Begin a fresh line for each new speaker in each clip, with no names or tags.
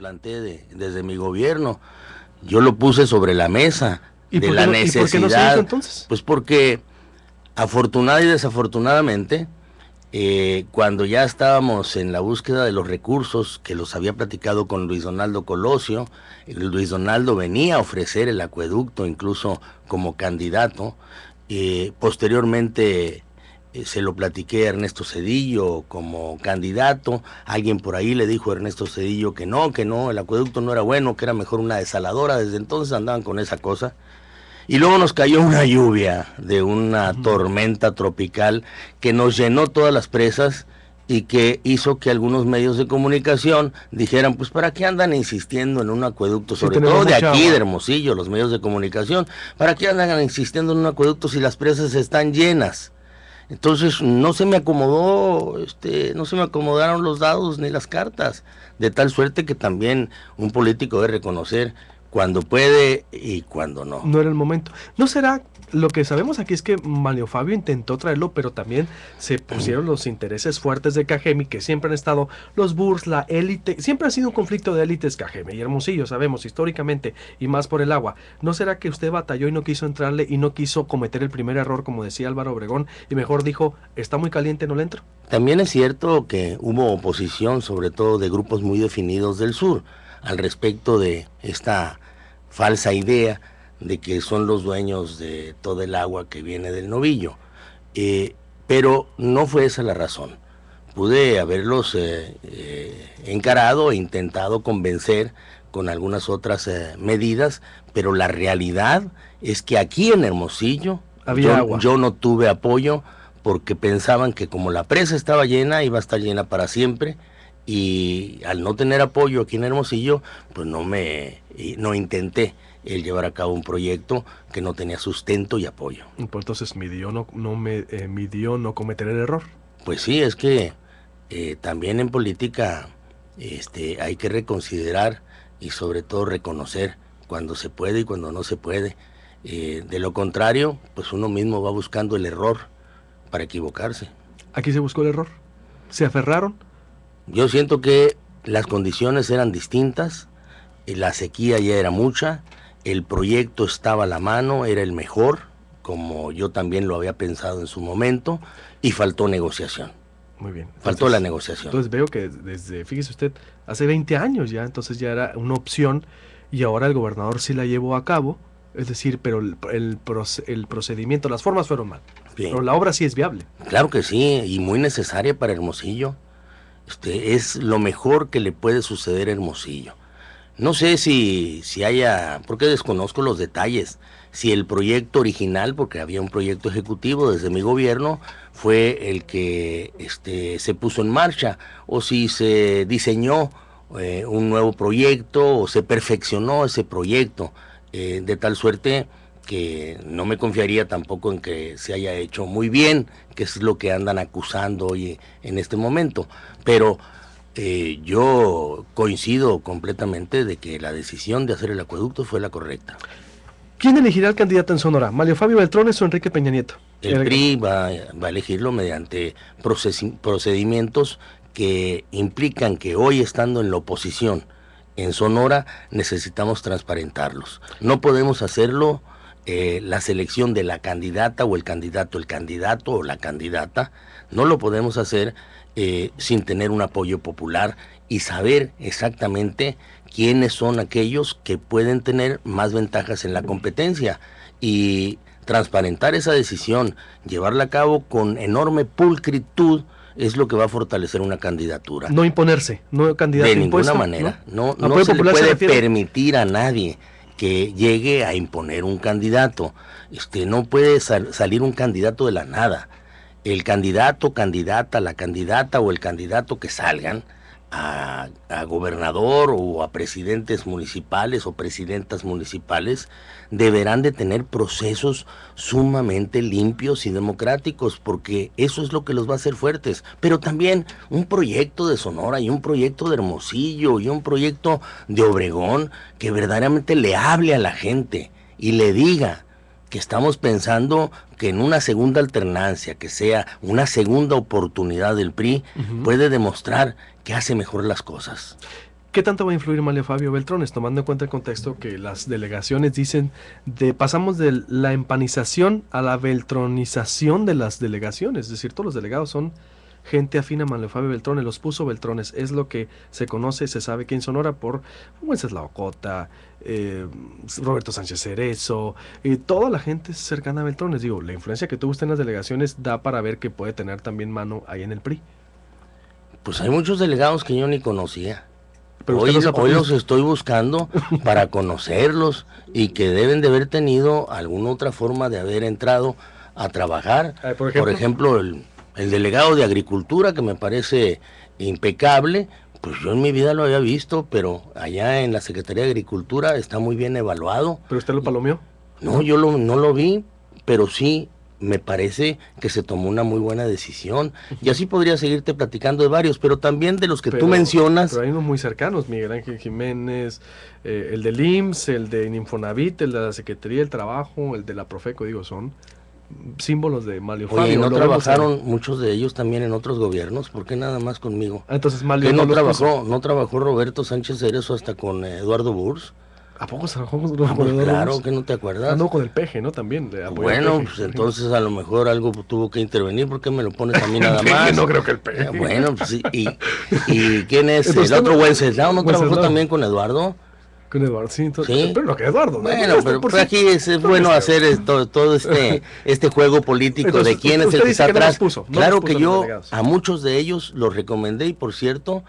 planteé desde mi gobierno. Yo lo puse sobre la mesa de la necesidad. entonces? Pues porque afortunada y desafortunadamente, eh, cuando ya estábamos en la búsqueda de los recursos que los había platicado con Luis Donaldo Colosio, eh, Luis Donaldo venía a ofrecer el acueducto incluso como candidato. y eh, posteriormente eh, se lo platiqué a Ernesto Cedillo como candidato. Alguien por ahí le dijo a Ernesto Cedillo que no, que no, el acueducto no era bueno, que era mejor una desaladora. Desde entonces andaban con esa cosa. Y luego nos cayó una lluvia de una tormenta tropical que nos llenó todas las presas y que hizo que algunos medios de comunicación dijeran, pues ¿para qué andan insistiendo en un acueducto? Sobre todo de aquí, de Hermosillo, los medios de comunicación, ¿para qué andan insistiendo en un acueducto si las presas están llenas? Entonces no se me acomodó, este, no se me acomodaron los dados ni las cartas, de tal suerte que también un político debe reconocer cuando puede
y cuando no. No era el momento. ¿No será lo que sabemos aquí es que Mario Fabio intentó traerlo, pero también se pusieron los intereses fuertes de Cajemi, que siempre han estado los Burs, la élite, siempre ha sido un conflicto de élites Cajemi y Hermosillo, sabemos históricamente, y más por el agua. ¿No será que usted batalló y no quiso entrarle y no quiso cometer el primer error, como decía Álvaro Obregón, y mejor dijo, está muy caliente, no le entro?
También es cierto que hubo oposición, sobre todo de grupos muy definidos del sur al respecto de esta falsa idea de que son los dueños de todo el agua que viene del novillo. Eh, pero no fue esa la razón. Pude haberlos eh, eh, encarado e intentado convencer con algunas otras medidas, pero la realidad es que aquí en Hermosillo yo no tuve apoyo porque pensaban que como la presa estaba llena, iba a estar llena para siempre y al no tener apoyo aquí en Hermosillo, pues no me no intenté el llevar a cabo un proyecto que no tenía sustento y apoyo.
Pues entonces midió no, no me eh, no cometer el error.
Pues sí, es que eh, también en política este, hay que reconsiderar y sobre todo reconocer cuando se puede y cuando no se puede. Eh, de lo contrario, pues uno mismo va buscando el error para equivocarse.
Aquí se buscó el error. Se aferraron
yo siento que las condiciones eran distintas, la sequía ya era mucha, el proyecto estaba a la mano, era el mejor, como yo también lo había pensado en su momento, y faltó negociación.
Muy bien. faltó la negociación. Entonces veo que desde, fíjese usted, hace 20 años ya, entonces ya era una opción y ahora el gobernador sí la llevó a cabo, es decir, pero el, procedimiento, las formas fueron mal. Pero la obra
sí es viable. Claro que sí, y muy necesaria para Hermosillo. Este, es lo mejor que le puede suceder a Hermosillo. No sé si, haya, porque desconozco los detalles, si el proyecto original, porque había un proyecto ejecutivo desde mi gobierno, fue el que este, se puso en marcha, o si se diseñó eh, un nuevo proyecto, o se perfeccionó ese proyecto, eh, de tal suerte que no me confiaría tampoco en que se haya hecho muy bien, que es lo que andan acusando hoy en este momento. Pero eh, yo coincido completamente de que la decisión de hacer el acueducto fue la correcta.
¿Quién elegirá al el candidato en Sonora? ¿Mario Fabio Beltrones o Enrique Peña Nieto? El PRI
va a elegirlo mediante procedimientos que implican que hoy estando en la oposición en Sonora necesitamos transparentarlos. No podemos hacerlo eh, la selección de la candidata o el candidato, el candidato o la candidata, no lo podemos hacer eh, sin tener un apoyo popular y saber exactamente quiénes son aquellos que pueden tener más ventajas en la competencia. Y transparentar esa decisión, llevarla a cabo con enorme pulcritud, es lo que va a fortalecer una candidatura. No
imponerse, no candidato. De ninguna manera.
No, se puede permitir a nadie que llegue a imponer un candidato. Este, no puede salir un candidato de la nada. El candidato, candidata, la candidata o el candidato que salgan a, gobernador o a presidentes municipales o presidentas municipales deberán de tener procesos sumamente limpios y democráticos porque eso es lo que los va a hacer fuertes. Pero también un proyecto de Sonora y un proyecto de Hermosillo y un proyecto de Obregón que verdaderamente le hable a la gente y le diga, que estamos pensando que en una segunda alternancia, que sea una segunda oportunidad del PRI, puede demostrar que hace mejor las
cosas. ¿Qué tanto va a influir María Fabio Beltrones, tomando en cuenta el contexto que las delegaciones dicen de pasamos de la empanización a la beltronización de las delegaciones? Es decir, todos los delegados son gente afina a Manuel Fabio Beltrones, los puso Beltrones, es lo que se conoce, se sabe que en Sonora por Wenceslao Cota, eh, Roberto Sánchez Cerezo, y toda la gente cercana a Beltrones. Digo, la influencia que tuvo usted en las delegaciones da para ver que puede tener también mano ahí en el PRI. Pues hay muchos delegados que yo ni conocía. Pero hoy, los hoy
estoy buscando para conocerlos y que deben de haber tenido alguna otra forma de haber entrado a trabajar. Por ejemplo, el el delegado de Agricultura, que me parece impecable, pues yo en mi vida lo había visto, pero allá en la Secretaría de Agricultura está muy bien evaluado. ¿Pero usted lo palomeó? No, yo no lo vi, pero sí me parece que se tomó
una muy buena decisión. Y así podría seguirte
platicando de varios, pero también de los que tú mencionas.
Pero hay unos muy cercanos, Miguel Ángel Jiménez, eh, el del IMSS, el de Infonavit, el de la Secretaría del Trabajo, el de la Profeco, digo, son símbolos de Mario Oye, ¿no trabajaron muchos de ellos también en otros gobiernos? porque nada más conmigo? Ah, entonces ¿Qué no, no trabajó,
no trabajó Roberto Sánchez Cerezo hasta con eh, Eduardo Burs.
¿A poco trabajó con Eduardo pues Burs? Claro, que no te acuerdas. No con el peje, ¿no? También. bueno, pues entonces
a lo mejor algo tuvo que intervenir. porque me lo pones a mí nada más? no creo que el peje. Ah, bueno, pues y, y, ¿quién es? el otro buen no, no trabajó también con
Eduardo. Con ¿Sí? Eduardo.
Bueno, este, pero, pues aquí es, bueno hacer todo este, este juego político de quién es el que está atrás. claro que yo a muchos de ellos los recomendé y por cierto,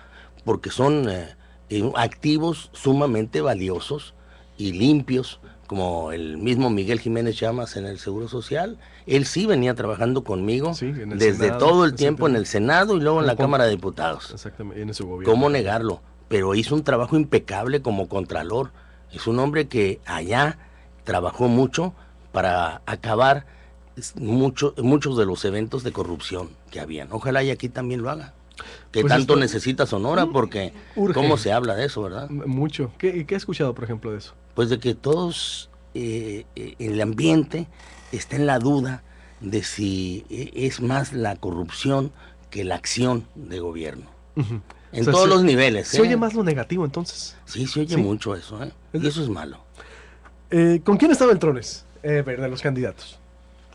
porque son eh, eh, activos sumamente valiosos y limpios, como el mismo Miguel Jiménez Llamas en el Seguro Social. Él sí venía trabajando conmigo
desde todo el tiempo en el Senado y luego en la Cámara de Diputados. Exactamente, en su gobierno. ¿Cómo negarlo?
pero hizo un trabajo impecable como contralor. Es un hombre que allá trabajó mucho para acabar muchos de los eventos de corrupción que habían. Ojalá y aquí también lo haga. Que pues tanto necesita Sonora, mm, porque cómo se habla de eso, ¿verdad?
Mucho. ¿Qué, qué he escuchado, por ejemplo, de eso? Pues de que todos
en eh, eh, el ambiente está en la duda de si eh, es más la corrupción que la acción de gobierno. En todos los niveles. Se oye ¿eh? más
lo negativo entonces. Sí, se oye mucho eso, ¿eh? Y eso es malo. Eh, ¿Con quién está Beltrones? Eh, de los candidatos.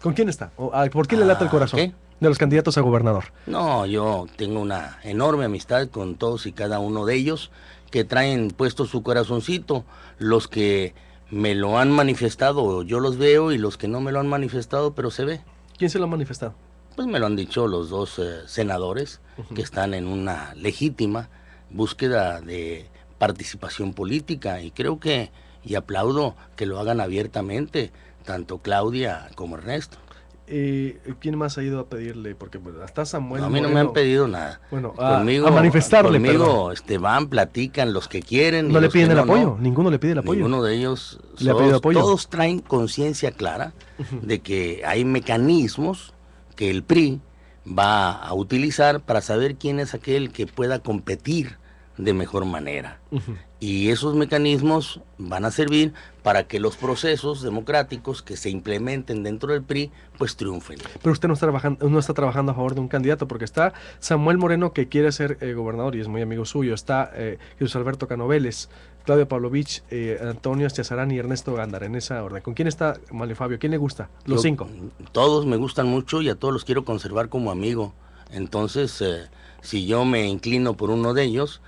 ¿Con quién está? ¿Por qué le lata el ah, corazón? De los candidatos a gobernador.
No, yo tengo una enorme amistad con todos y cada uno de ellos que traen puesto su corazoncito. Los que me lo han manifestado, yo los veo, y los que no me lo han manifestado, pero se ve. ¿Quién se lo ha manifestado? pues me lo han dicho los dos eh, senadores que están en una legítima búsqueda de participación política y creo que, y aplaudo que lo hagan abiertamente, tanto Claudia como
Ernesto. Y ¿Quién más ha ido a pedirle? Porque pues, hasta Samuel. a mí no me han pedido nada. Bueno, a, conmigo, a manifestarle. Conmigo
van, platican los que quieren. No le piden el apoyo, ninguno le pide el apoyo. Ninguno de ellos. Le apoyo. Todos traen conciencia clara de que hay mecanismos que el PRI va a utilizar para saber quién es aquel que pueda competir de mejor manera. Y esos mecanismos van a servir para que los procesos democráticos que se implementen dentro del PRI pues triunfen.
Pero usted no está trabajando, no está trabajando a favor de un candidato porque está Samuel Moreno que quiere ser eh, gobernador y es muy amigo suyo, está eh, Jesús Alberto Canoveles, Claudio Pavlovich, eh, Antonio estezarán y Ernesto Gándar en esa orden. ¿Con quién está Malefabio? Fabio? ¿Quién le gusta? Los cinco.
Todos me gustan mucho y a todos los quiero conservar como amigo. Entonces, eh, si yo me inclino por uno de ellos,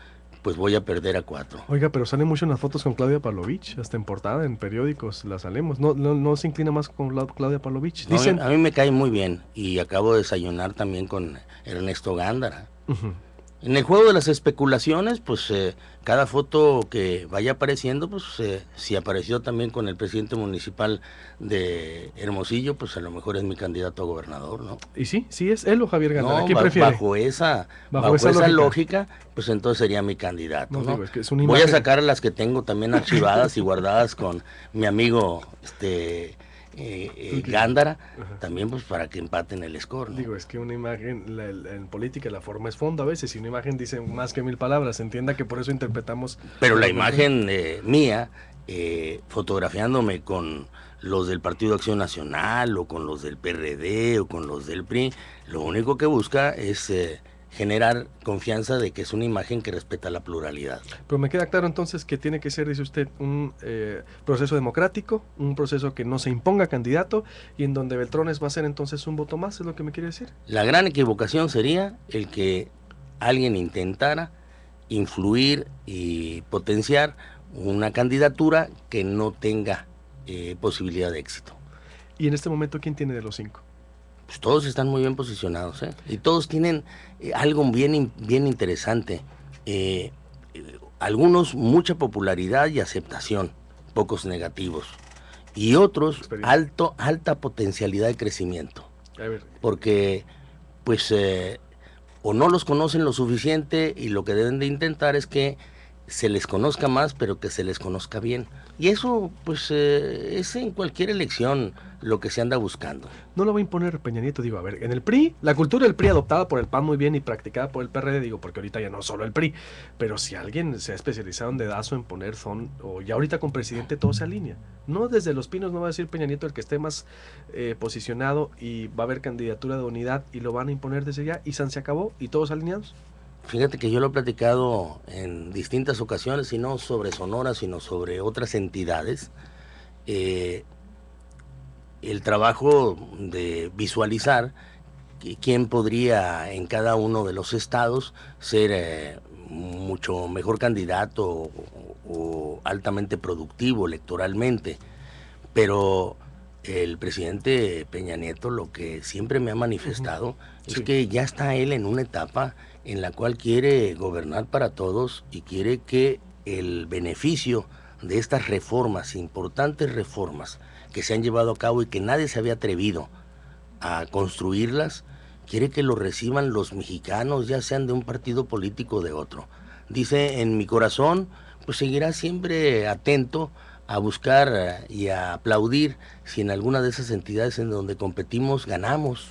pues voy a perder a cuatro.
Oiga, pero salen mucho en las fotos con Claudia Palovich, hasta en portada, en periódicos, la salemos. No, no, se inclina más con Claudia Palovich? Dicen...
a mí me cae muy bien y acabo de desayunar también con Ernesto Gándara. En el juego de las especulaciones, pues eh, cada foto que vaya apareciendo, pues eh, si apareció también con el presidente municipal de Hermosillo, pues a lo mejor es mi candidato a gobernador, ¿no? Y sí,
sí es él o Javier Gantara? no, ¿quién prefiere?
Bajo esa, bajo, lógica. pues entonces sería mi candidato, ¿no? Voy a sacar las que tengo también archivadas y guardadas con mi amigo, este
eh, eh Gándara,
también pues para que empaten el
score. Digo, es que una imagen, en política la forma es fondo a veces, y una imagen dice más que mil palabras, entienda que por eso interpretamos... Pero la, imagen
eh, mía, eh, fotografiándome con los del Partido Acción Nacional, o con los del PRD, o con los del PRI, lo único que busca es generar confianza de que es una imagen que respeta la pluralidad.
Pero me queda claro entonces que tiene que ser, dice usted, un eh, proceso democrático, un proceso que no se imponga candidato y en donde Beltrones va a ser entonces un voto más, es lo que me quiere decir.
La gran equivocación sería el que alguien intentara influir y potenciar una candidatura que no tenga eh, posibilidad de éxito.
¿Y en este momento quién tiene de los cinco?
Pues, todos están muy bien posicionados, ¿eh? Y todos tienen eh, algo bien, bien interesante. Eh, algunos mucha popularidad y aceptación, pocos negativos. Y otros alto, alta potencialidad de crecimiento. Porque, pues, o no los conocen lo suficiente y lo que deben de intentar es que se les conozca más, pero que se les conozca bien. Y eso, pues, eh,
es en cualquier elección lo que se anda buscando. No lo va a imponer Peña Nieto, digo, a ver, en el PRI, la cultura del PRI adoptada por el PAN muy bien y practicada por el PRD, digo, porque ahorita ya no solo el PRI, pero si alguien se ha especializado en dedazo en poner son, o ya ahorita con presidente todo se alinea. No desde los pinos no va a decir Peña Nieto el que esté más eh, posicionado y va a haber candidatura de unidad y lo van a imponer desde ya y San se acabó y todos alineados. Fíjate que
yo lo he platicado en distintas ocasiones, y no sobre Sonora, sino sobre otras entidades. Eh, el trabajo de visualizar quién podría en cada uno de los estados ser eh, mucho mejor candidato o, altamente productivo electoralmente. Pero el presidente Peña Nieto lo que siempre me ha manifestado es que ya está él en una etapa en la cual quiere gobernar para todos y quiere que el beneficio de estas reformas, importantes reformas que se han llevado a cabo y que nadie se había atrevido a construirlas, quiere que lo reciban los mexicanos, ya sean de un partido político o de otro. Dice, en mi corazón, pues seguirá siempre atento a buscar y a aplaudir si en alguna de esas entidades en donde competimos ganamos.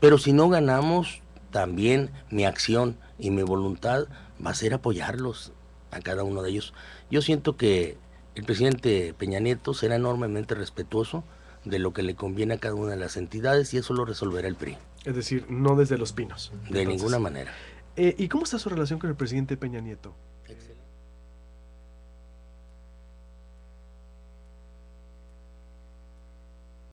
Pero si no ganamos, también mi acción y mi voluntad va a ser apoyarlos a cada uno de ellos. Yo siento que el presidente Peña Nieto será enormemente respetuoso de lo que le conviene a cada una de las entidades y eso lo resolverá el PRI.
Es decir, no desde los pinos. De ninguna manera. Eh, ¿Y cómo está su relación con el presidente Peña Nieto?